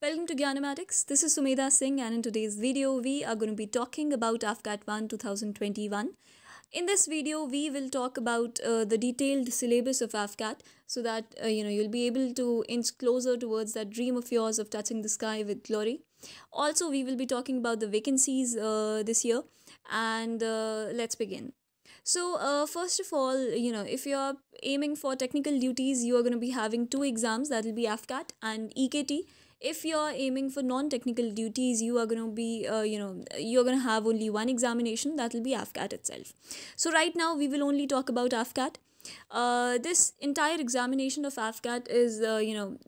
Welcome to Gyanomatics. This is Sumedha Singh and in today's video we are going to be talking about AFCAT 1 2021. In this video we will talk about uh, the detailed syllabus of AFCAT so that uh, you know you'll be able to inch closer towards that dream of yours of touching the sky with glory. Also we will be talking about the vacancies uh, this year and uh, let's begin. So, uh, first of all, you know, if you're aiming for technical duties, you are going to be having two exams that will be AFCAT and EKT if you're aiming for non-technical duties you are going to be uh, you know you're going to have only one examination that will be afcat itself so right now we will only talk about afcat uh, this entire examination of afcat is uh, you know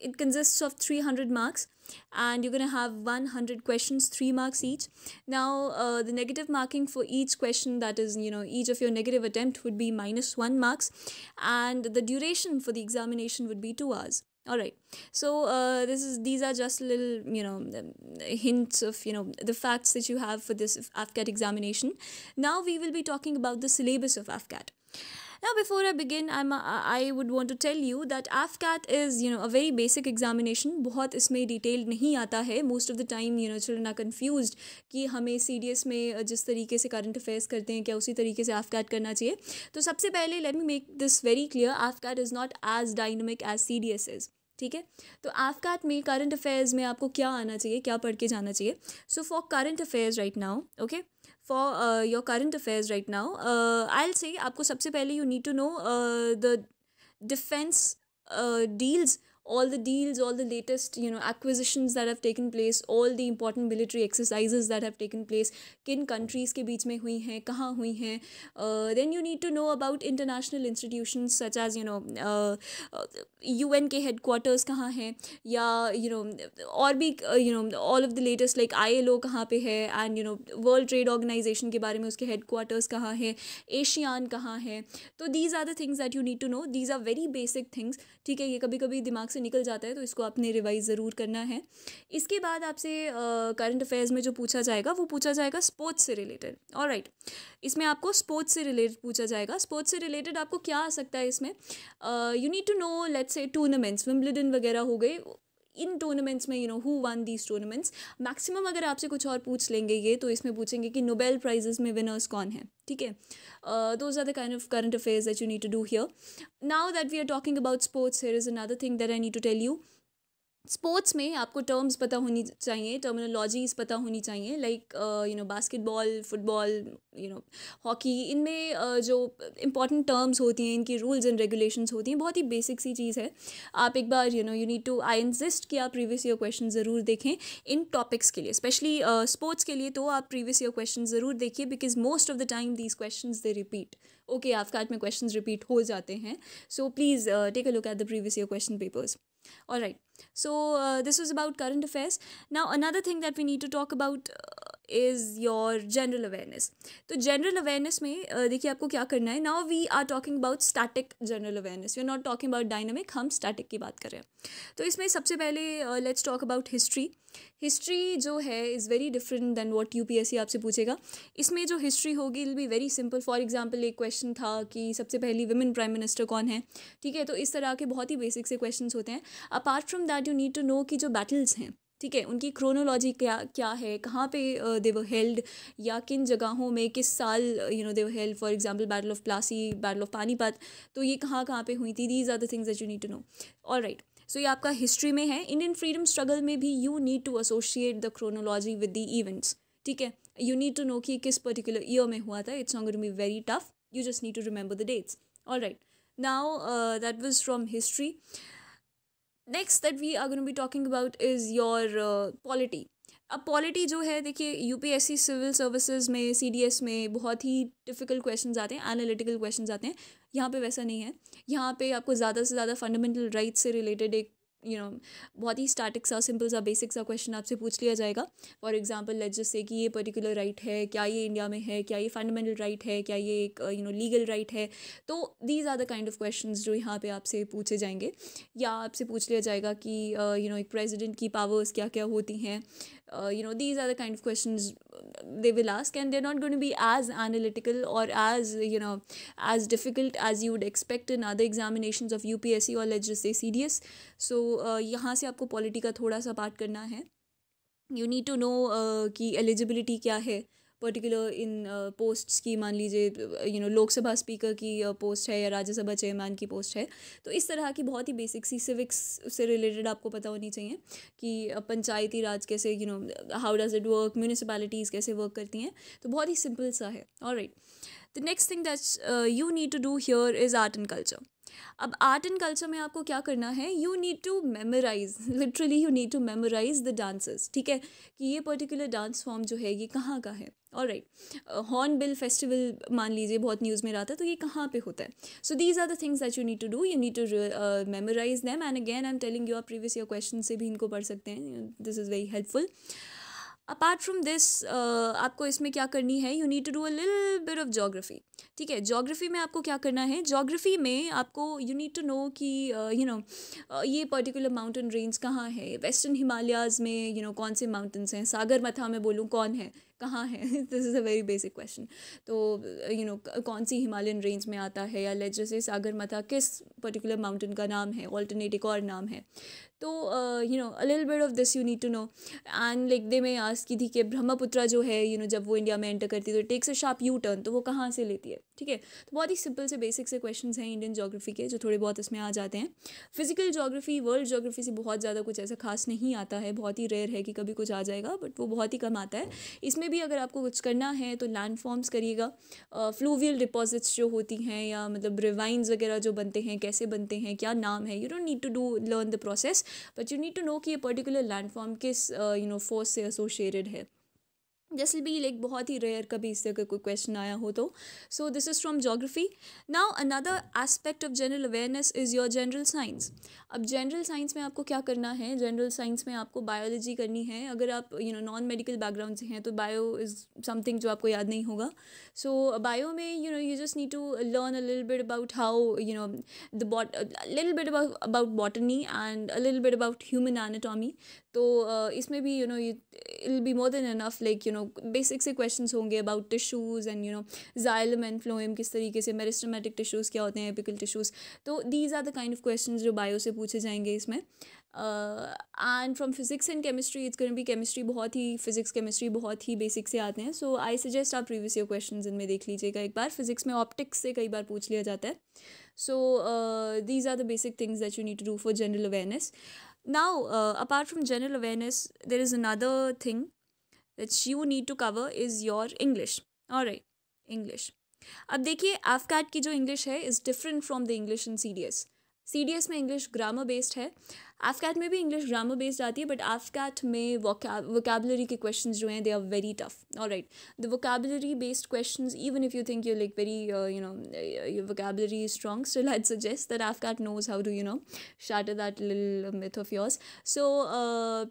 it consists of 300 marks and you're going to have 100 questions 3 marks each now uh, the negative marking for each question that is you know each of your negative attempt would be minus 1 marks and the duration for the examination would be 2 hours all right so uh, this is these are just little you know hints of you know the facts that you have for this afcat examination now we will be talking about the syllabus of afcat Now before I begin, I'm, I would want to tell you that AFCAT is you know a very basic examination. बहुत इसमें detailed नहीं आता है. Most of the time you know children are confused कि हमें CDS में जिस तरीके से current affairs करते हैं क्या उसी तरीके से AFCAT करना चाहिए. तो सबसे पहले let me make this very clear. AFCAT is not as dynamic as CDS is. ठीक है तो आफ्काट में करंट अफेयर्स में आपको क्या आना चाहिए क्या पढ़ के जाना चाहिए so for current affairs right now okay for uh, your current affairs right now, uh, I'll say आपको सबसे you need to know uh, the defense deals all the deals, all the latest, you know, acquisitions that have taken place, all the important military exercises that have taken place, kin countries ke beech mein hui हैं kahan hui हैं uh, then you need to know about international institutions such as you know uh, UN ke headquarters kahan हैं ya, you know और bhi, uh, you know all of the latest like ILO kahan pe hai, and you know World Trade Organization ke बारे mein uske headquarters kahan हैं ASEAN kahan hai. So these are the things that you need to know these are very basic things Theek hai, ye kabhi kabhi दिमाग से निकल जाता है तो इसको आपने रिवाइज ज़रूर करना है इसके बाद आपसे करंट अफेयर्स में जो पूछा जाएगा वो पूछा जाएगा स्पोर्ट्स से रिलेटेड और राइट इसमें आपको स्पोर्ट्स से रिलेटेड पूछा जाएगा स्पोर्ट्स से रिलेटेड आपको क्या आ सकता है इसमें you need to know let's say tournaments Wimbledon वगैरह हो गए इन टूर्नामेंट्स में you know who won these tournaments maximum अगर आपसे कुछ और पूछ लेंगे ये तो इसमें पूछेंगे कि नोबेल प्राइजेज में विनर्स कौन है ठीक है those are the kind of current affairs that you need to do here now that we are talking about sports here is another thing that I need to tell you sports में आपको terms पता होनी चाहिए terminologies पता होनी चाहिए like you know basketball football you know hockey इनमें uh, जो इंपॉर्टेंट टर्म्स होती हैं इनकी रूल्स एंड रेगुलेशंस होती हैं बहुत ही बेसिक सी चीज़ है आप एक बार you know you need to I insist कि आप प्रीवियस ईयर क्वेश्चन ज़रूर देखें इन टॉपिक्स के लिए स्पेशली स्पोर्ट्स uh, के लिए तो आप प्रीवियस ईयर क्वेश्चन ज़रूर देखिए because most of the time these question they repeat okay AFCAT में क्वेश्चन रिपीट हो जाते हैं so please take a look at the previous year question papers all right so uh, this was about current affairs now another thing that we need to talk about uh, is your general awareness तो general awareness में देखिए आपको क्या करना है now we are talking about static general awareness you are not talking about dynamic हम static की बात कर रहे हैं तो इसमें सबसे पहले let's talk about history history जो है is very different than what U P S C आपसे पूछेगा इसमें जो हिस्ट्री होगी it'll be very simple for example एक क्वेश्चन था कि सबसे पहली वुमेन प्राइम मिनिस्टर कौन है ठीक है तो इस तरह के बहुत ही बेसिक से क्वेश्चन होते हैं apart from that you need to know कि जो बैटल्स हैं ठीक है उनकी क्रोनोलॉजी क्या क्या है कहाँ पे दे हेल्ड या किन जगहों में किस साल you know they held for example battle of Plassey battle of Panipat तो ये कहाँ कहाँ पे हुई थी these are the things that you need to know all right so ये आपका हिस्ट्री में है इंडियन फ्रीडम स्ट्रगल में भी you need to associate the chronology with the events ठीक है यू नीड टू नो कि किस पर्टिकुलर ईयर में हुआ था it's not going be very tough you just need to remember the dates all right now that was from history next that we are going be talking about is your polity अब polity जो है देखिए UPSC civil services में CDS में बहुत ही difficult question आते हैं analytical question आते हैं यहाँ पे वैसा नहीं है यहाँ पे आपको ज़्यादा से ज़्यादा फंडामेंटल राइट्स से रिलेटेड एक यू नो बहुत ही स्टैटिक सा सिंपल सा बेसिक सा क्वेश्चन आपसे पूछ लिया जाएगा फॉर एग्जाम्पल लेट जैसे कि ये पर्टिकुलर राइट है क्या ये इंडिया में है क्या ये फंडामेंटल राइट है क्या ये एक यू नो लीगल राइट है तो these are the kind of question जो यहाँ पे आपसे पूछे जाएंगे या आपसे पूछ लिया जाएगा कि you uh, know you know, एक प्रेजिडेंट की पावर्स क्या क्या होती हैं uh, you know these are the kind of questions uh, they will ask and they're not going to be as analytical or as you know as difficult as you would expect in other examinations of UPSC or let's just say CDS so uh, यहाँ से आपको polity का थोड़ा सा part करना है you need to know कि eligibility क्या है पर्टिकुलर इन पोस्ट्स की मान लीजिए यू नो लोकसभा स्पीकर की पोस्ट uh, है या राज्यसभा चेयरमैन की पोस्ट है तो इस तरह की बहुत ही बेसिक सी सिविक्स से रिलेटेड आपको पता होनी चाहिए कि uh, पंचायती राज कैसे you know how does it work municipalities कैसे वर्क करती हैं तो बहुत ही सिंपल सा है और right the next thing that you need to do here is art and culture अब आर्ट एंड कल्चर में आपको क्या करना है you need to memorise literally you need to memorise the dances ठीक है कि ये पर्टिकुलर डांस फॉर्म जो है ये कहाँ का है और राइट हॉर्न बिल फेस्टिवल मान लीजिए बहुत न्यूज़ में रहा था तो ये कहाँ पे होता है so these are the things that you need to do you need to memorise them and again I am telling you are previous year question से भी इनको पढ़ सकते हैं this is very helpful apart from this आपको इसमें क्या करनी है you need to do a लिल बिट ऑफ जोग्राफी ठीक है जोग्राफी में आपको क्या करना है जोग्राफी में आपको यू नीड टू नो कि यू uh, नो uh, ये पर्टिकुलर माउंटेन रेंज कहाँ है वेस्टर्न हिमालयाज़ में यू you नो know, कौन से माउंटेंस हैं सागर मथा में बोलूँ कौन है कहाँ है this is a very basic question तो यू नो कौन सी हिमालयन रेंज में आता है या लेट जैसे सागरमाथा किस पर्टिकुलर माउंटेन का नाम है ऑल्टरनेट एक और नाम है तो यू नो अ लिल of this you need to know and like दे में आज की थी कि ब्रह्मपुत्रा जो है यू you नो know, जब वो इंडिया में एंटर करती है तो takes a sharp U turn तो वो कहाँ से लेती है ठीक है तो बहुत ही सिंपल से बेसिक से क्वेश्चन हैं इंडियन जोग्राफी के जो थोड़े बहुत इसमें आ जाते हैं फिजिकल जोग्राफी वर्ल्ड जोग्राफी से बहुत ज़्यादा कुछ ऐसा खास नहीं आता है बहुत ही रेयर है कि कभी कुछ आ जाएगा बट वो बहुत ही कम आता है इसमें भी अगर आपको कुछ करना है तो लैंड फॉर्म्स करिएगा फ्लूवियल डिपॉजिट्स जो होती हैं या मतलब रिवाइंस वगैरह जो बनते हैं कैसे बनते हैं क्या नाम है you don't need to do learn the process but you need to know कि ये पर्टिकुलर लैंड फॉर्म किस यू नो फोर्स से एसोशिएटेड है जैसे भी be बहुत ही रेयर कभी इससे अगर कोई क्वेश्चन आया हो तो so this is from geography now another aspect of general awareness is your general science अब जनरल साइंस में आपको क्या करना है जनरल साइंस में आपको बायोलॉजी करनी है अगर आप you know non medical background से हैं तो बायो इज़ समथिंग जो आपको याद नहीं होगा सो so, बायो में you know you just need to learn a लिल bit about how you know the bot लिल बिट अबाउट बॉटनी एंड अ लिल बिट अबाउट ह्यूमन एनाटॉमी तो uh, इसमें भी you know ill be more than enough like you know basic से question होंगे about tissues and you no xylem and phloem किस तरीके से मेरिस्टमेटिक टिश्यूज़ क्या होते हैं एपिकल टिश्यूज़ तो these are the kind of question जो बायो से पूछे जाएंगे इसमें and from physics and chemistry it's भी केमिस्ट्री बहुत ही फिजिक्स केमिस्ट्री बहुत ही बेसिक से आते हैं सो आई सजेस्ट आप प्रीवियस ईयर क्वेश्चन इनमें देख लीजिएगा एक बार फिजिक्स में ऑप्टिक्स से कई बार पूछ लिया जाता है so these are the basic things that you need to do for general awareness now uh, apart from general awareness there is another thing that you need to cover is your english all right english अब देखिए AFCAT की जो English है is different from the English in C D S C D S में English grammar based है AFCAT में भी English grammar based आती है बट आफ्कैट में वोकेबलरी के क्वेश्चन जो हैं दे आर वेरी टफ और right the vocabulary based question even if you think you like very you know you vocabulary is strong still right suggest that आफ्कैट knows how do you know short that लिल myth of yours so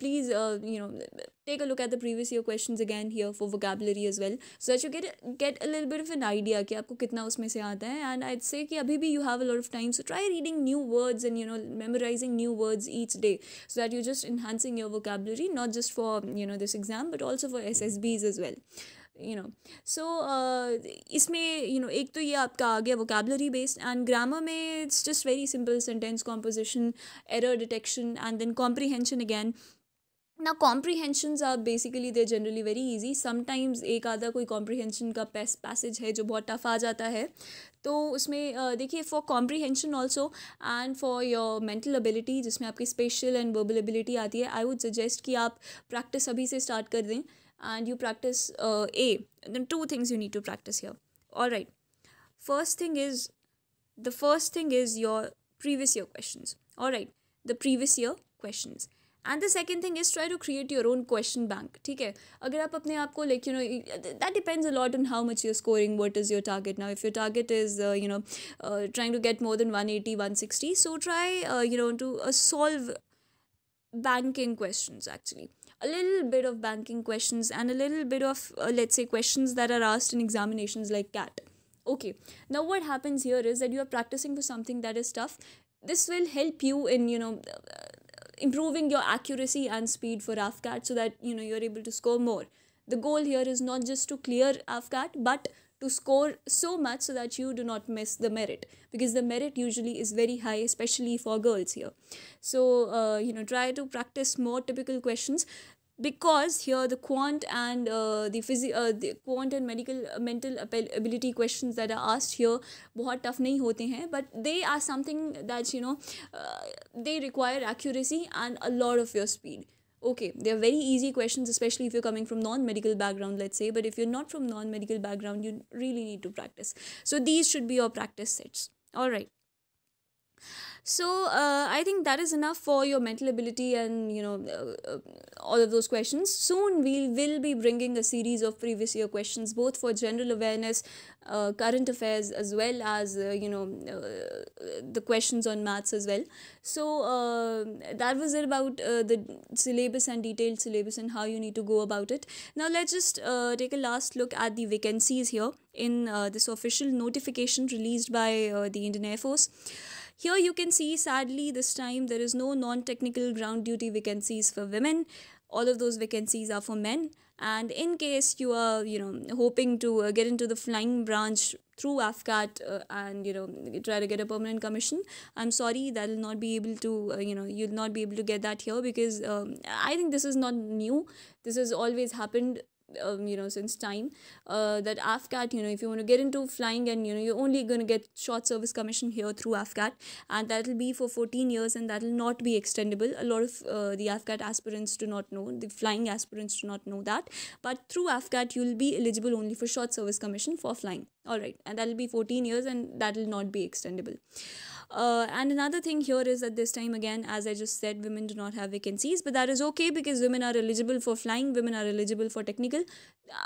please you know take a look at the previous year question again here for vocabulary is well so eight you get get a लिल bit of an idea कि आपको कितना उसमें से आता है and आइट से कि अभी भी you have a lot of time so try reading new words and you know memorising new words ई each day so that you're just enhancing your vocabulary not just for you know this exam but also for SSBs as well you know so इसमें you know एक तो ये आपका आ गया vocabulary based and grammar में it's just very simple sentence composition error detection and then comprehension again ना comprehension are basically there generally very easy sometimes एक आधा कोई कॉम्प्रीहेंशन का पैसेज है जो बहुत टफ आ जाता है तो उसमें देखिए for comprehension also and for your mental ability जिसमें आपकी स्पेशल एंड वर्बल एबिलिटी आती है आई वुड सजेस्ट कि आप प्रैक्टिस अभी से स्टार्ट कर दें and you practise a two things you need to practise your all right first thing is the first thing is your previous year question all right the previous year question and the second thing is try to create your own question bank ठीक है अगर आप अपने आप को like you know that depends a lot on how much your scoring what is your target now if your target is you know trying to get more than one eighty one sixty so try you know to solve banking questions actually a little bit of banking questions and a little bit of uh, let's say questions that are asked in examinations like cat okay now what happens here is that you are practicing for something that is tough this will help you in you know improving your accuracy and speed for AFCAT so that you know you're able to score more. The goal here is not just to clear AFCAT but to score so much so that you do not miss the merit because the merit usually is very high especially for girls here so uh, you know try to practice more typical questions because here the quant and uh, the physi uh, the quant and medical uh, mental ability questions that are asked here बहुत tough नहीं होते हैं but they are something that you know uh, they require accuracy and a lot of your speed okay they're very easy questions especially if you're coming from non-medical background let's say but if you're not from non-medical background you really need to practice so these should be your practice sets all right so uh, I think that is enough for your mental ability and you know uh, uh, all of those questions. Soon we will be bringing a series of previous year questions both for general awareness, uh, current affairs as well as uh, you know uh, the questions on maths as well. So that was it about the syllabus and detailed syllabus and how you need to go about it. Now let's just take a last look at the vacancies here in this official notification released by the Indian Air Force. Here you can see, sadly, this time there is no non-technical ground duty vacancies for women. All of those vacancies are for men. And in case you are, you know, hoping to uh, get into the flying branch through AFCAT uh, and, you know, try to get a permanent commission, I'm sorry, that will not be able to, uh, you know, you'll not be able to get that here because um, I think this is not new. This has always happened um, you know since time uh, that AFCAT you know if you want to get into flying and you know you're only going to get short service commission here through AFCAT and that'll be for 14 years and that'll not be extendable a lot of uh, the AFCAT aspirants do not know the flying aspirants do not know that but through AFCAT you'll be eligible only for short service commission for flying all right and that'll be 14 years and that'll not be extendable uh, and another thing here is that this time again as i just said women do not have vacancies but that is okay because women are eligible for flying women are eligible for technical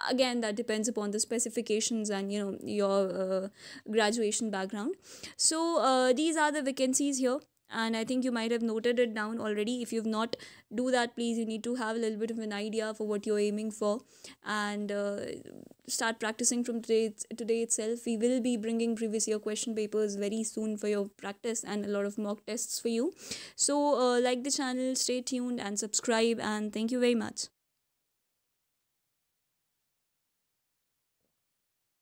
again that depends upon the specifications and you know your uh, graduation background so uh, these are the vacancies here and i think you might have noted it down already if you've not do that please you need to have a little bit of an idea for what you're aiming for and uh, start practicing from today today itself we will be bringing previous year question papers very soon for your practice and a lot of mock tests for you so uh, like the channel stay tuned and subscribe and thank you very much